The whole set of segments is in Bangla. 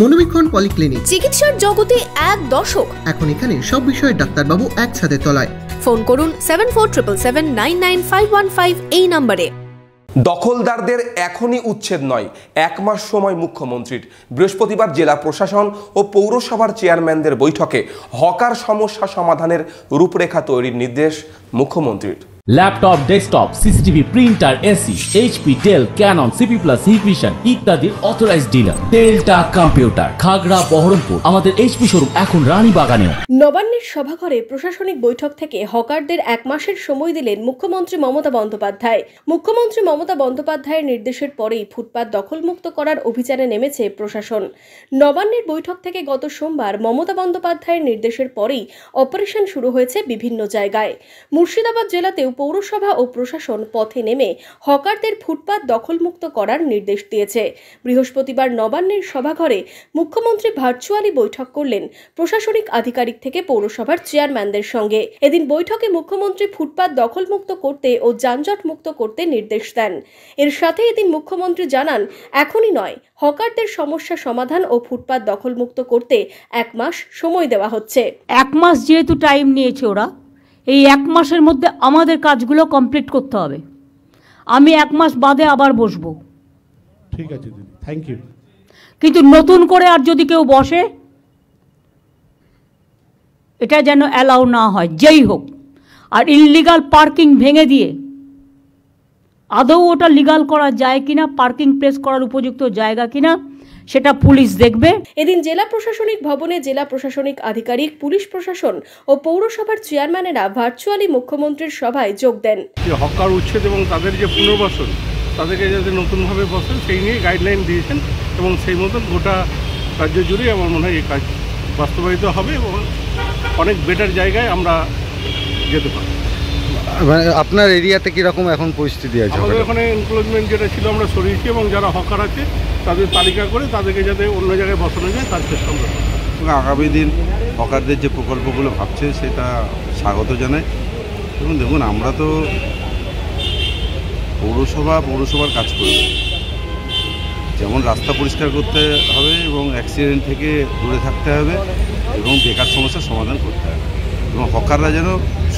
মনোবীক্ষণ পলিক্লিনিক চিকিৎসার জগতে এক দশক এখন এখানে সব বিষয়ে ডাক্তারবাবু একসাথে তলায় ফোন করুন seven four triple seven nine nine five one five এই নাম্বারে দখলদারদের এখনই উচ্ছেদ নয় এক মাস সময় মুখ্যমন্ত্রীর বৃহস্পতিবার জেলা প্রশাসন ও পৌরসভার চেয়ারম্যানদের বৈঠকে হকার সমস্যা সমাধানের রূপরেখা তৈরির নির্দেশ মুখ্যমন্ত্রীর laptop desktop CCTV printer AC HP Dell Canon CP plus equation ইত্যাদির authorize dealer Delta computer Khagra Baharampur আমাদের এইচপি শোরুম এখন বাগানে নবান্নের সভাঘরে প্রশাসনিক বৈঠক থেকে হকারদের এক মাসের সময় দিলেন মুখ্যমন্ত্রী মমতা বন্দ্যোপাধ্যায় মুখ্যমন্ত্রী মমতা বন্দ্যোপাধ্যায়ের নির্দেশের পরেই ফুটপাত দখলমুক্ত করার অভিযানে নেমেছে প্রশাসন নবান্নের বৈঠক থেকে গত সোমবার মমতা বন্দ্যোপাধ্যায়ের নির্দেশের পরেই অপারেশন শুরু হয়েছে বিভিন্ন জায়গায় মুর্শিদাবাদ জেলাতেও পৌরসভা ও প্রশাসন পথে নেমে হকারদের ফুটপাত দখলমুক্ত করার নির্দেশ দিয়েছে বৃহস্পতিবার নবান্নের সভাঘরে মুখ্যমন্ত্রী ভার্চুয়ালি বৈঠক করলেন প্রশাসনিক আধিকারিক থেকে পৌরসভার চেয়ারম্যানদের সঙ্গে এদিন বৈঠকে মুখ্যমন্ত্রী ফুটপাত দখলমুক্ত করতে ও যানজট মুক্ত করতে নির্দেশ দেন এর সাথে এদিন মুখ্যমন্ত্রী জানান এখনই নয় হকারদের সমস্যা সমাধান ও ফুটপাত দখলমুক্ত করতে এক মাস সময় দেওয়া হচ্ছে এক মাস যেহেতু টাইম নিয়েছে ওরা এই এক মাসের মধ্যে আমাদের কাজগুলো কমপ্লিট করতে হবে আমি এক মাস বাদে আবার বসবো ঠিক আছে দিদি থ্যাংক ইউ কিন্তু নতুন করে আর যদি কেউ বসে এটা যেন অ্যালাউ না হয় যেই হোক আর ইনলিগাল পার্কিং ভেঙে দিয়ে আদৌ ওটা লিগাল করা যায় কিনা পার্কিং প্লেস করার উপযুক্ত জায়গা কিনা সেটা পুলিশ দেখবে এদিন জেলা প্রশাসনিক ভবনে জেলা প্রশাসনিক আধিকারিক পুলিশ প্রশাসন ও পৌরসভার চেয়ারম্যানেরা ভার্চুয়ালি মুখ্যমন্ত্রীর সভায় যোগ দেন হকার উচ্ছেদ এবং তাদের যে পুনর্বাসন তাদেরকে যাতে নতুনভাবে বসেন সেই নিয়ে গাইডলাইন দিয়েছেন এবং সেই মতন গোটা রাজ্য জুড়ে আমার মনে হয় এই কাজ বাস্তবায়িত হবে এবং অনেক বেটার জায়গায় আমরা যেতে পারি মানে আপনার এরিয়াতে কীরকম এখন পরিস্থিতি আছে আমাদের এখানে এনক্লোজমেন্ট যেটা ছিল আমরা সরিয়েছি এবং যারা হকার আছে তাদের তালিকা করে তাদেরকে যাতে অন্য জায়গায় বসানো যায় তার চেষ্টা আমরা আগামী দিন হকারদের যে প্রকল্পগুলো ভাবছে সেটা স্বাগত জানাই এবং দেখুন আমরা তো পৌরসভা পৌরসভার কাজ করব যেমন রাস্তা পরিষ্কার করতে হবে এবং অ্যাক্সিডেন্ট থেকে দূরে থাকতে হবে এবং বেকার সমস্যার সমাধান করতে হবে এবং হকাররা যেন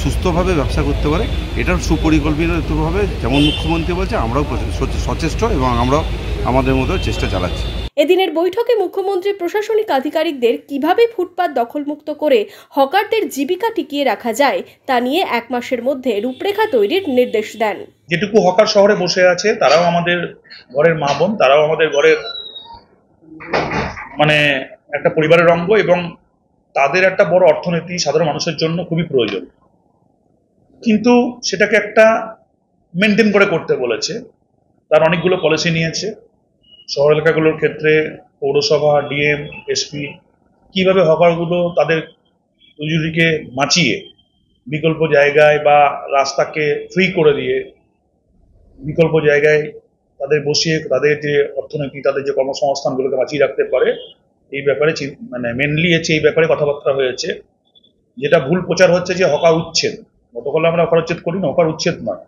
সুস্থভাবে ব্যবসা করতে পারে এটার সুপরিকল্পিতভাবে যেমন মুখ্যমন্ত্রী বলছে আমরাও সচেষ্ট এবং আমরাও আমাদের মতো চেষ্টা চালাচ্ছি এদিনের বৈঠকে মুখ্যমন্ত্রী প্রশাসনিক আধিকারিকদের কিভাবে ফুটপাত দখলমুক্ত করে হকারদের জীবিকা টিকিয়ে রাখা যায় তা নিয়ে এক মাসের মধ্যে রূপরেখা তৈরির নির্দেশ দেন যেটুকু হকার শহরে বসে আছে তারাও আমাদের ঘরের মা বোন তারাও আমাদের ঘরের মানে একটা পরিবারের অঙ্গ এবং তাদের একটা বড় অর্থনীতি সাধারণ মানুষের জন্য খুবই প্রয়োজন কিন্তু সেটাকে একটা মেনটেন করে করতে বলেছে তার অনেকগুলো পলিসি নিয়েছে শহর এলাকাগুলোর ক্ষেত্রে পৌরসভা ডিএম এসপি কীভাবে হকারগুলো তাদের মজুরিকে বাঁচিয়ে বিকল্প জায়গায় বা রাস্তাকে ফ্রি করে দিয়ে বিকল্প জায়গায় তাদের বসিয়ে তাদের যে অর্থনীতি তাদের যে কর্মসংস্থানগুলোকে বাঁচিয়ে রাখতে পারে এই ব্যাপারে মানে মেনলি হচ্ছে এই ব্যাপারে কথাবার্তা হয়েছে যেটা ভুল প্রচার হচ্ছে যে হকার উচ্ছেদ গতকাল আমরা অকার উচ্ছেদ করি না অকার উচ্ছেদ নয়